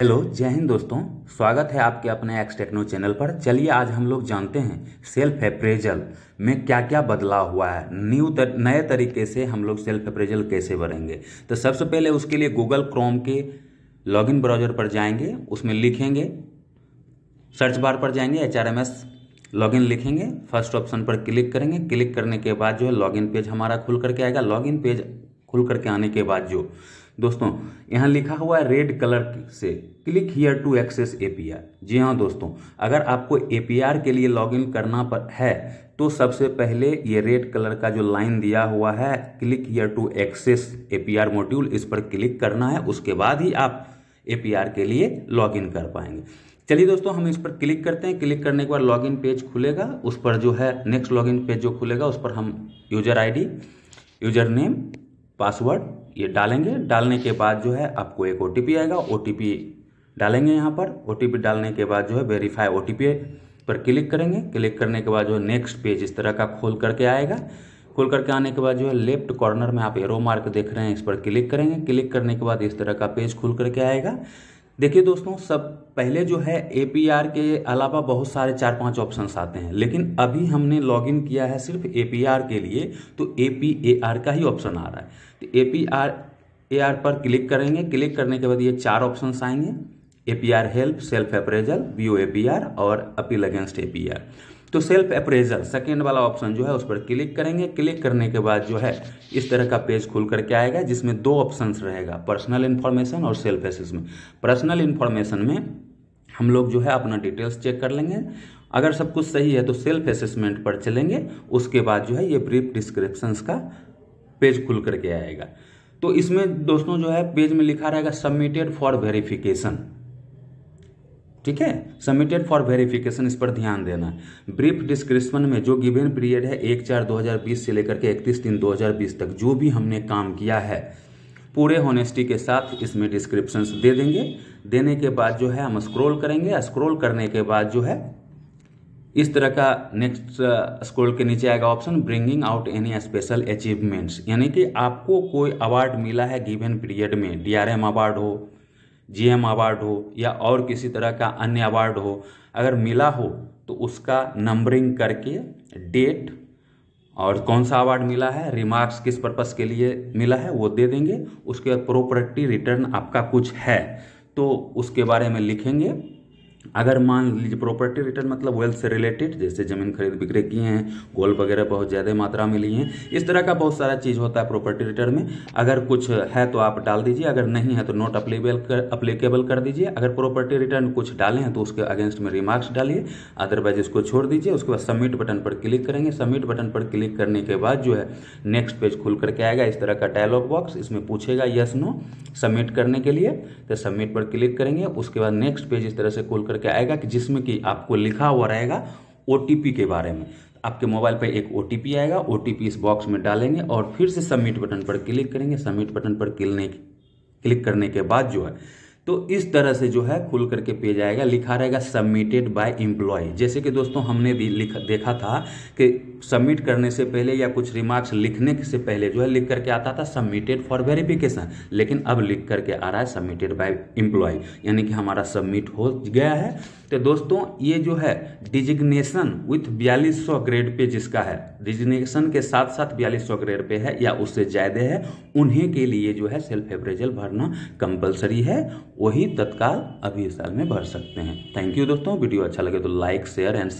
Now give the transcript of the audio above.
hello जय हिंद दोस्तों स्वागत है आपके अपने एक्स टेक्नो चैनल पर चलिए आज हम लोग जानते हैं सेल्फ अप्रेजल में क्या क्या बदलाव हुआ है न्यू तर, नए तरीके से हम लोग सेल्फ अप्रेजल कैसे भरेंगे तो सबसे पहले उसके लिए गूगल क्रोम के लॉगिन ब्राउजर पर जाएंगे उसमें लिखेंगे सर्च बार पर जाएंगे H R M S login लिखेंगे फर्स्ट ऑप्शन पर क्लिक करेंगे क्लिक करने के बाद जो है लॉगिन पेज हमारा खुल करके आएगा लॉगिन पेज खुल करके आने के बाद जो दोस्तों यहाँ लिखा हुआ है रेड कलर से click here to access APR जी हाँ दोस्तों अगर आपको एपीआर के लिए लॉगिन करना पर है तो सबसे पहले ये रेड कलर का जो लाइन दिया हुआ है click here to access APR module इस पर क्लिक करना है उसके बाद ही आप एपीआर के लिए लॉगिन कर पाएंगे चलिए दोस्तों हम इस पर क्लिक करते हैं क्लिक करने के बाद लॉगिन पेज खुलेगा उस पर जो है नेक्स्ट लॉगिन पेज जो खुलेगा उस पर हम user ID user name password ये डालेंगे डालने के बाद जो है आपको एक ओ आएगा ओ डालेंगे यहाँ पर ओ डालने के बाद जो है वेरीफाई ओ पर क्लिक करेंगे क्लिक करने के बाद जो है नेक्स्ट पेज इस तरह का खोल करके आएगा खोल करके आने के बाद जो है लेफ्ट कॉर्नर में आप एरो मार्क देख रहे हैं इस पर क्लिक करेंगे क्लिक करने के बाद इस तरह का पेज खुल करके आएगा देखिए दोस्तों सब पहले जो है ए के अलावा बहुत सारे चार पांच ऑप्शन आते हैं लेकिन अभी हमने लॉगिन किया है सिर्फ ए के लिए तो ए का ही ऑप्शन आ रहा है तो ए पी आर पर क्लिक करेंगे क्लिक करने के बाद ये चार ऑप्शन आएंगे A help self appraisal B ओ और अपील अगेंस्ट ए तो सेल्फ अप्रेजल सेकेंड वाला ऑप्शन जो है उस पर क्लिक करेंगे क्लिक करने के बाद जो है इस तरह का पेज खुल करके आएगा जिसमें दो ऑप्शंस रहेगा पर्सनल इन्फॉर्मेशन और सेल्फ में पर्सनल इन्फॉर्मेशन में हम लोग जो है अपना डिटेल्स चेक कर लेंगे अगर सब कुछ सही है तो सेल्फ असेसमेंट पर चलेंगे उसके बाद जो है ये ब्रीफ डिस्क्रिप्शंस का पेज खुल करके आएगा तो इसमें दोस्तों जो है पेज में लिखा रहेगा सबमिटेड फॉर वेरिफिकेशन ठीक है सबमिटेड फॉर वेरिफिकेशन इस पर ध्यान देना ब्रीफ डिस्क्रिप्शन में जो गिवेन पीरियड है एक चार 2020 से लेकर के इकतीस तीन 2020 तक जो भी हमने काम किया है पूरे होनेस्टी के साथ इसमें डिस्क्रिप्शन दे देंगे देने के बाद जो है हम स्क्रोल करेंगे स्क्रोल करने के बाद जो है इस तरह का नेक्स्ट स्क्रोल uh, के नीचे आएगा option bringing out any special achievements यानी कि आपको कोई अवार्ड मिला है गिवेन पीरियड में डी अवार्ड हो जीएम अवार्ड हो या और किसी तरह का अन्य अवार्ड हो अगर मिला हो तो उसका नंबरिंग करके डेट और कौन सा अवार्ड मिला है रिमार्क्स किस पर्पज के लिए मिला है वो दे देंगे उसके प्रॉपर्टी रिटर्न आपका कुछ है तो उसके बारे में लिखेंगे अगर मान लीजिए प्रॉपर्टी रिटर्न मतलब वेल्थ से रिलेटेड जैसे जमीन खरीद बिक्री किए हैं गोल्ड वगैरह बहुत ज़्यादा मात्रा में लिए हैं इस तरह का बहुत सारा चीज़ होता है प्रॉपर्टी रिटर्न में अगर कुछ है तो आप डाल दीजिए अगर नहीं है तो नोट अप्लीबल कर अप्लीकेबल कर दीजिए अगर प्रॉपर्टी रिटर्न कुछ डालें हैं तो उसके अगेंस्ट में रिमार्क्स डालिए अदरवाइज इसको छोड़ दीजिए उसके बाद सबमिट बटन पर क्लिक करेंगे सबमिट बटन पर क्लिक करने के बाद जो है नेक्स्ट पेज खुल करके आएगा इस तरह का डायलॉग बॉक्स इसमें पूछेगा यस नो सबमिट करने के लिए तो सबमिट पर क्लिक करेंगे उसके बाद नेक्स्ट पेज इस तरह से खुल करके आएगा कि जिसमें कि आपको लिखा हुआ रहेगा ओ के बारे में आपके मोबाइल पर एक ओ आएगा ओ इस बॉक्स में डालेंगे और फिर से सबमिट बटन पर क्लिक करेंगे सबमिट बटन पर क्लिक क्लिक करने के बाद जो है तो इस तरह से जो है खुल करके पेज आएगा लिखा रहेगा सबमिटेड बाय एम्प्लॉय जैसे कि दोस्तों हमने भी लिख देखा था कि सबमिट करने से पहले या कुछ रिमार्क्स लिखने से पहले जो है लिख करके आता था सबमिटेड फॉर वेरिफिकेशन लेकिन अब लिख करके आ रहा है सबमिटेड बाय एम्प्लॉय यानी कि हमारा सबमिट हो गया है तो दोस्तों ये जो है डिजिग्नेशन विथ बयालीस सौ ग्रेड पे जिसका है डिजिग्नेशन के साथ साथ बयालीस सौ ग्रेड पे है या उससे ज़्यादा है उन्हें के लिए जो है सेल्फ एवरेजल भरना कंपलसरी है वही तत्काल अभी साल में भर सकते हैं थैंक यू दोस्तों वीडियो अच्छा लगे तो लाइक शेयर एंड